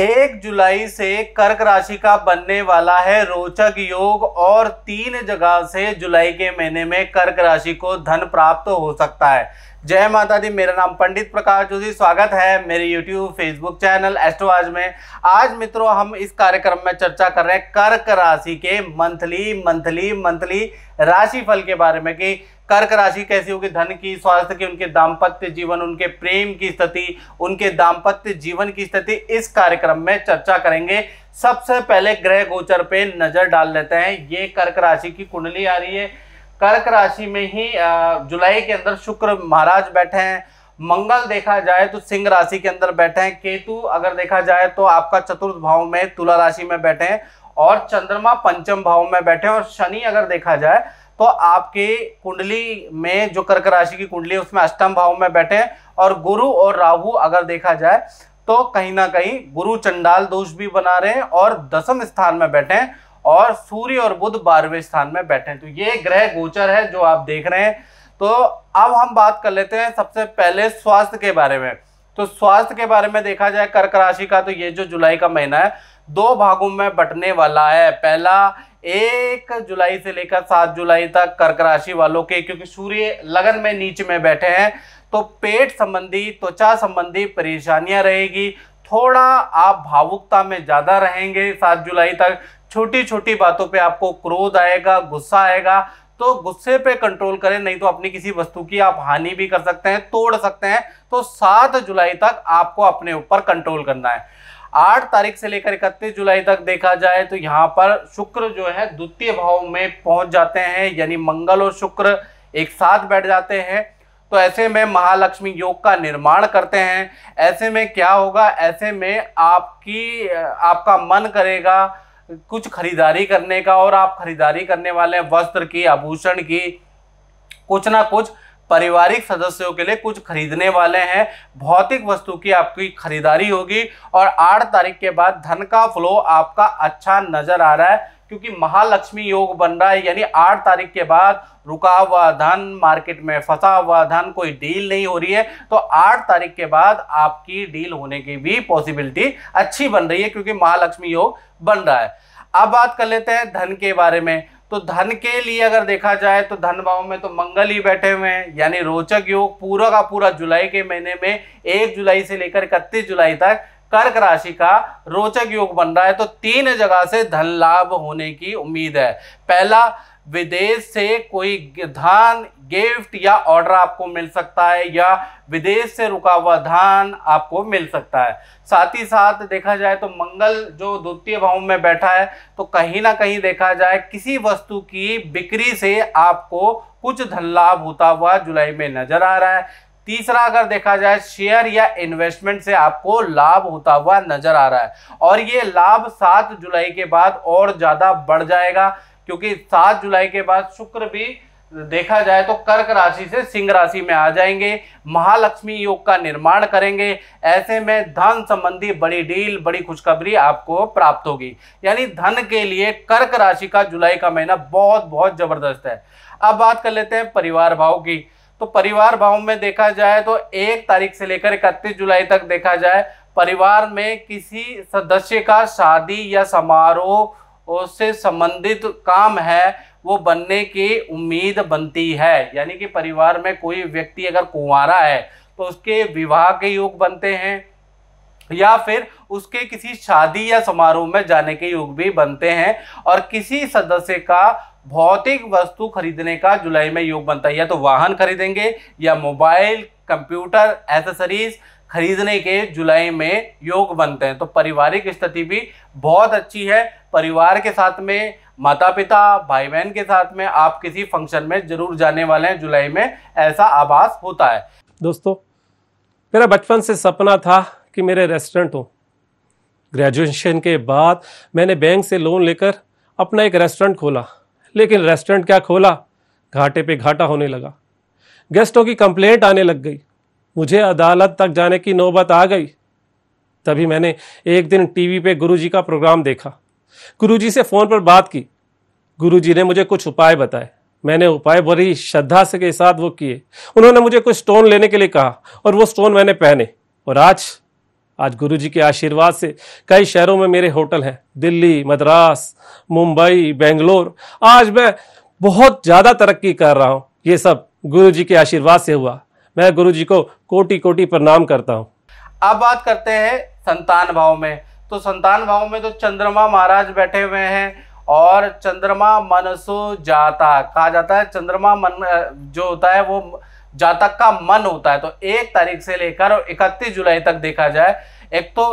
एक जुलाई से कर्क राशि का बनने वाला है रोचक योग और तीन जगह से जुलाई के महीने में कर्क राशि को धन प्राप्त हो सकता है जय माता दी मेरा नाम पंडित प्रकाश जोशी स्वागत है मेरे YouTube Facebook चैनल एस्ट्रोवाज में आज मित्रों हम इस कार्यक्रम में चर्चा कर रहे हैं कर्क राशि के मंथली मंथली मंथली राशिफल के बारे में कि कर्क राशि कैसी होगी धन की स्वास्थ्य की उनके दाम्पत्य जीवन उनके प्रेम की स्थिति उनके दाम्पत्य जीवन की स्थिति इस कार्यक्रम में चर्चा करेंगे सबसे पहले ग्रह गोचर पे नजर डाल लेते हैं ये कर्क राशि की कुंडली आ रही है कर्क राशि में ही जुलाई के अंदर शुक्र महाराज बैठे हैं मंगल देखा जाए तो सिंह राशि के अंदर बैठे हैं केतु अगर देखा जाए तो आपका चतुर्थ भाव में तुला राशि में बैठे हैं और चंद्रमा पंचम भाव में बैठे हैं और शनि अगर देखा जाए तो आपकी कुंडली में जो कर्क राशि की कुंडली है उसमें अष्टम भाव में बैठे हैं और गुरु और राहु अगर देखा जाए तो कहीं ना कहीं गुरु चंडाल दोष भी बना रहे हैं और दसम स्थान में बैठे हैं और सूर्य और बुध बारहवें स्थान में बैठे हैं तो ये ग्रह गोचर है जो आप देख रहे हैं तो अब हम बात कर लेते हैं सबसे पहले स्वास्थ्य के बारे में तो स्वास्थ्य के बारे में देखा जाए कर्क राशि का तो ये जो जुलाई का महीना है दो भागों में बटने वाला है पहला एक जुलाई से लेकर सात जुलाई तक कर्क राशि वालों के क्योंकि सूर्य लगन में नीचे में बैठे हैं तो पेट संबंधी त्वचा संबंधी परेशानियां रहेगी थोड़ा आप भावुकता में ज़्यादा रहेंगे सात जुलाई तक छोटी छोटी बातों पे आपको क्रोध आएगा गुस्सा आएगा तो गुस्से पे कंट्रोल करें नहीं तो अपनी किसी वस्तु की आप हानि भी कर सकते हैं तोड़ सकते हैं तो सात जुलाई तक आपको अपने ऊपर कंट्रोल करना है आठ तारीख से लेकर इकतीस जुलाई तक देखा जाए तो यहाँ पर शुक्र जो है द्वितीय भाव में पहुंच जाते हैं यानी मंगल और शुक्र एक साथ बैठ जाते हैं तो ऐसे में महालक्ष्मी योग का निर्माण करते हैं ऐसे में क्या होगा ऐसे में आपकी आपका मन करेगा कुछ खरीदारी करने का और आप खरीदारी करने वाले हैं वस्त्र की आभूषण की कुछ ना कुछ पारिवारिक सदस्यों के लिए कुछ खरीदने वाले हैं भौतिक वस्तु की आपकी खरीदारी होगी और आठ तारीख के बाद धन का फ्लो आपका अच्छा नजर आ रहा है क्योंकि महालक्ष्मी योग बन रहा है यानी आठ तारीख के बाद रुका हुआ धन मार्केट में फंसा हुआ धन कोई डील नहीं हो रही है तो आठ तारीख के बाद आपकी डील होने की भी पॉसिबिलिटी अच्छी बन रही है क्योंकि महालक्ष्मी योग बन रहा है अब बात कर लेते हैं धन के बारे में तो धन के लिए अगर देखा जाए तो धन भाव में तो मंगल ही बैठे हुए हैं यानी रोचक योग पूरा का पूरा जुलाई के महीने में एक जुलाई से लेकर इकतीस जुलाई तक कर्क राशि का रोचक योग बन रहा है तो तीन जगह से धन लाभ होने की उम्मीद है पहला विदेश से कोई धान गिफ्ट या ऑर्डर आपको मिल सकता है या विदेश से रुका हुआ धान आपको मिल सकता है साथ ही साथ देखा जाए तो मंगल जो द्वितीय भाव में बैठा है तो कहीं ना कहीं देखा जाए किसी वस्तु की बिक्री से आपको कुछ धन लाभ होता हुआ जुलाई में नजर आ रहा है तीसरा अगर देखा जाए शेयर या इन्वेस्टमेंट से आपको लाभ होता हुआ नजर आ रहा है और ये लाभ सात जुलाई के बाद और ज़्यादा बढ़ जाएगा क्योंकि सात जुलाई के बाद शुक्र भी देखा जाए तो कर्क राशि से सिंह राशि में आ जाएंगे महालक्ष्मी योग का निर्माण करेंगे ऐसे में धन संबंधी बड़ी डील बड़ी खुशखबरी आपको प्राप्त होगी यानी धन के लिए कर्क राशि का जुलाई का महीना बहुत बहुत जबरदस्त है अब बात कर लेते हैं परिवार भाव की तो परिवार भाव में देखा जाए तो एक तारीख से लेकर इकतीस जुलाई तक देखा जाए परिवार में किसी सदस्य का शादी या समारोह उससे संबंधित काम है वो बनने की उम्मीद बनती है यानी कि परिवार में कोई व्यक्ति अगर कुंवारा है तो उसके विवाह के योग बनते हैं या फिर उसके किसी शादी या समारोह में जाने के योग भी बनते हैं और किसी सदस्य का भौतिक वस्तु खरीदने का जुलाई में योग बनता है या तो वाहन खरीदेंगे या मोबाइल कंप्यूटर एसेसरीज खरीदने के जुलाई में योग बनते हैं तो पारिवारिक स्थिति भी बहुत अच्छी है परिवार के साथ में माता पिता भाई बहन के साथ में आप किसी फंक्शन में जरूर जाने वाले हैं जुलाई में ऐसा आभास होता है दोस्तों मेरा बचपन से सपना था कि मेरे रेस्टोरेंट हो ग्रेजुएशन के बाद मैंने बैंक से लोन लेकर अपना एक रेस्टोरेंट खोला लेकिन रेस्टोरेंट क्या खोला घाटे पे घाटा होने लगा गेस्टों की कंप्लेंट आने लग गई मुझे अदालत तक जाने की नौबत आ गई तभी मैंने एक दिन टीवी पे गुरुजी का प्रोग्राम देखा गुरुजी से फ़ोन पर बात की गुरुजी ने मुझे कुछ उपाय बताए मैंने उपाय बड़ी श्रद्धा से के साथ वो किए उन्होंने मुझे कुछ स्टोन लेने के लिए कहा और वो स्टोन मैंने पहने और आज आज गुरुजी के आशीर्वाद से कई शहरों में मेरे होटल हैं दिल्ली मद्रास मुंबई बेंगलोर आज मैं बहुत ज़्यादा तरक्की कर रहा हूँ ये सब गुरुजी के आशीर्वाद से हुआ मैं गुरु जी को कोटि कोटि प्रणाम करता हूँ अब बात करते हैं संतान भाव में तो संतान भाव में तो चंद्रमा महाराज बैठे हुए हैं और चंद्रमा मनसो जाता कहा जाता है चंद्रमा मन जो होता है वो जातक का मन होता है तो एक तारीख से लेकर इकतीस जुलाई तक देखा जाए एक तो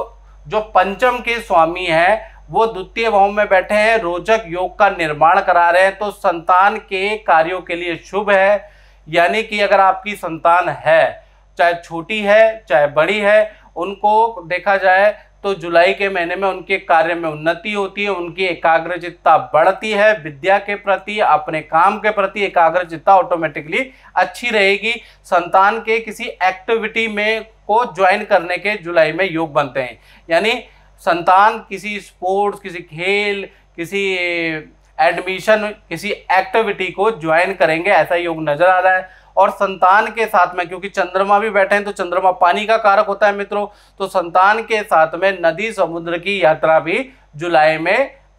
जो पंचम के स्वामी हैं वो द्वितीय भाव में बैठे हैं रोचक योग का निर्माण करा रहे हैं तो संतान के कार्यों के लिए शुभ है यानी कि अगर आपकी संतान है चाहे छोटी है चाहे बड़ी है उनको देखा जाए तो जुलाई के महीने में उनके कार्य में उन्नति होती है उनकी एकाग्रचितता बढ़ती है विद्या के प्रति अपने काम के प्रति एकाग्रचितता ऑटोमेटिकली अच्छी रहेगी संतान के किसी एक्टिविटी में को ज्वाइन करने के जुलाई में योग बनते हैं यानी संतान किसी स्पोर्ट्स किसी खेल किसी एडमिशन किसी एक्टिविटी को ज्वाइन करेंगे ऐसा योग नजर आ रहा है और संतान के साथ में क्योंकि चंद्रमा भी बैठे हैं तो चंद्रमा पानी का कारक होता है मित्रों तो संतान के साथ में नदी समुद्र की यात्रा भी जुलाई में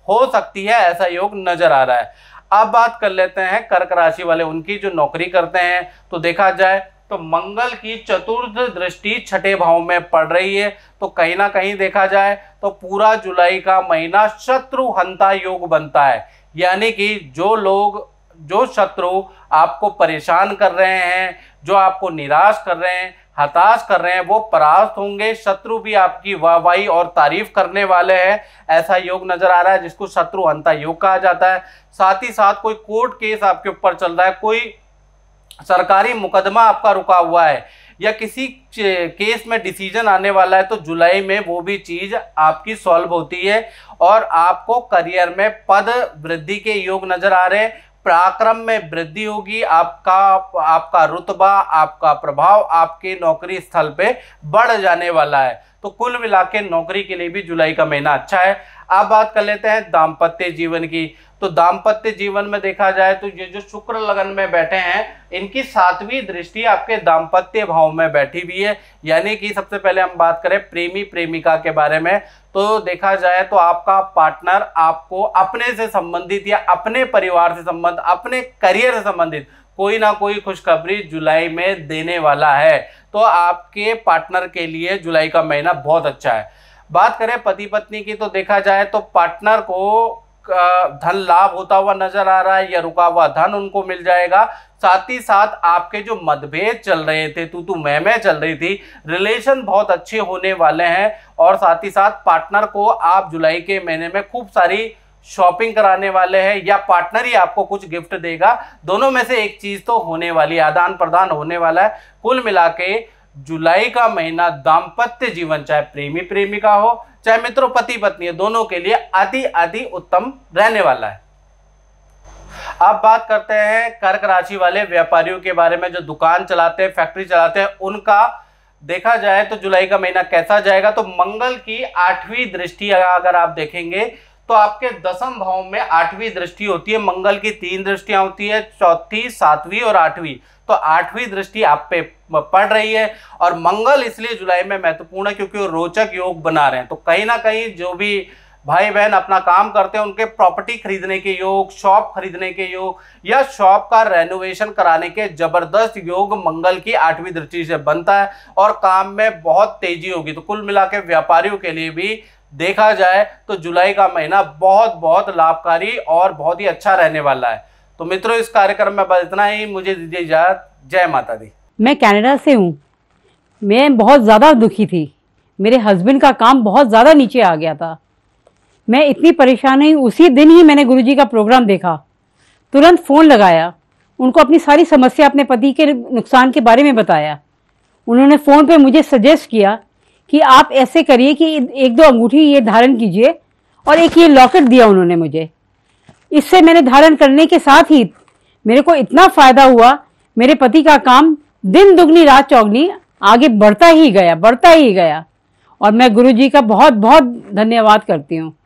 हो सकती है ऐसा योग नजर आ रहा है अब बात कर लेते हैं कर्क राशि वाले उनकी जो नौकरी करते हैं तो देखा जाए तो मंगल की चतुर्थ दृष्टि छठे भाव में पड़ रही है तो कहीं ना कहीं देखा जाए तो पूरा जुलाई का महीना शत्रुहंता योग बनता है यानी कि जो लोग जो शत्रु आपको परेशान कर रहे हैं जो आपको निराश कर रहे हैं हताश कर रहे हैं वो परास्त होंगे शत्रु भी आपकी वाहवाही और तारीफ करने वाले हैं ऐसा योग नज़र आ रहा है जिसको शत्रु अंता योग कहा जाता है साथ ही साथ कोई कोर्ट केस आपके ऊपर चल रहा है कोई सरकारी मुकदमा आपका रुका हुआ है या किसी केस में डिसीजन आने वाला है तो जुलाई में वो भी चीज़ आपकी सॉल्व होती है और आपको करियर में पद वृद्धि के योग नज़र आ रहे हैं पराक्रम में वृद्धि होगी आपका आपका रुतबा आपका प्रभाव आपके नौकरी स्थल पे बढ़ जाने वाला है तो कुल मिला के नौकरी के लिए भी जुलाई का महीना अच्छा है अब बात कर लेते हैं दाम्पत्य जीवन की तो दाम्पत्य जीवन में देखा जाए तो ये जो शुक्र लगन में बैठे हैं इनकी सातवीं दृष्टि आपके दाम्पत्य भाव में बैठी हुई है यानी कि सबसे पहले हम बात करें प्रेमी प्रेमिका के बारे में तो देखा जाए तो आपका पार्टनर आपको अपने से संबंधित या अपने परिवार से संबंध अपने करियर से संबंधित कोई ना कोई खुशखबरी जुलाई में देने वाला है तो आपके पार्टनर के लिए जुलाई का महीना बहुत अच्छा है बात करें पति पत्नी की तो देखा जाए तो पार्टनर को धन लाभ होता हुआ नजर आ रहा है या रुका हुआ धन उनको मिल जाएगा साथ ही साथ आपके जो मतभेद चल रहे थे तू तू मैं मैं चल रही थी रिलेशन बहुत अच्छे होने वाले हैं और साथ ही साथ पार्टनर को आप जुलाई के महीने में खूब सारी शॉपिंग कराने वाले हैं या पार्टनर ही आपको कुछ गिफ्ट देगा दोनों में से एक चीज तो होने वाली आदान प्रदान होने वाला है कुल मिला के जुलाई का महीना दाम्पत्य जीवन चाहे प्रेमी प्रेमिका हो चाहे मित्रों पति पत्नी दोनों के लिए अति अति उत्तम रहने वाला है अब बात करते हैं कर्क राशि वाले व्यापारियों के बारे में जो दुकान चलाते हैं फैक्ट्री चलाते हैं उनका देखा जाए तो जुलाई का महीना कैसा जाएगा तो मंगल की आठवीं दृष्टि अगर आप देखेंगे तो आपके दसम भाव में आठवीं दृष्टि होती है मंगल की तीन दृष्टियां होती है चौथी सातवीं और आठवीं तो आठवीं दृष्टि आप पे पड़ रही है और मंगल इसलिए जुलाई में महत्वपूर्ण है क्योंकि वो रोचक योग बना रहे हैं तो कहीं ना कहीं जो भी भाई बहन अपना काम करते हैं उनके प्रॉपर्टी खरीदने के योग शॉप खरीदने के योग या शॉप का रेनोवेशन कराने के जबरदस्त योग मंगल की आठवीं दृष्टि से बनता है और काम में बहुत तेजी होगी तो कुल मिला के व्यापारियों के लिए भी देखा जाए तो जुलाई का महीना बहुत बहुत लाभकारी और बहुत ही अच्छा रहने वाला है तो मित्रों इस कार्यक्रम में बस इतना ही मुझे दीजिए इजाजत जय माता दी मैं कैनेडा से हूँ मैं बहुत ज़्यादा दुखी थी मेरे हस्बैंड का काम बहुत ज़्यादा नीचे आ गया था मैं इतनी परेशान हुई उसी दिन ही मैंने गुरुजी का प्रोग्राम देखा तुरंत फ़ोन लगाया उनको अपनी सारी समस्या अपने पति के नुकसान के बारे में बताया उन्होंने फ़ोन पे मुझे सजेस्ट किया कि आप ऐसे करिए कि एक दो अंगूठी ये धारण कीजिए और एक ये लॉकेट दिया उन्होंने मुझे इससे मैंने धारण करने के साथ ही मेरे को इतना फायदा हुआ मेरे पति का काम दिन दुगनी रात चौगनी आगे बढ़ता ही गया बढ़ता ही गया और मैं गुरु जी का बहुत बहुत धन्यवाद करती हूँ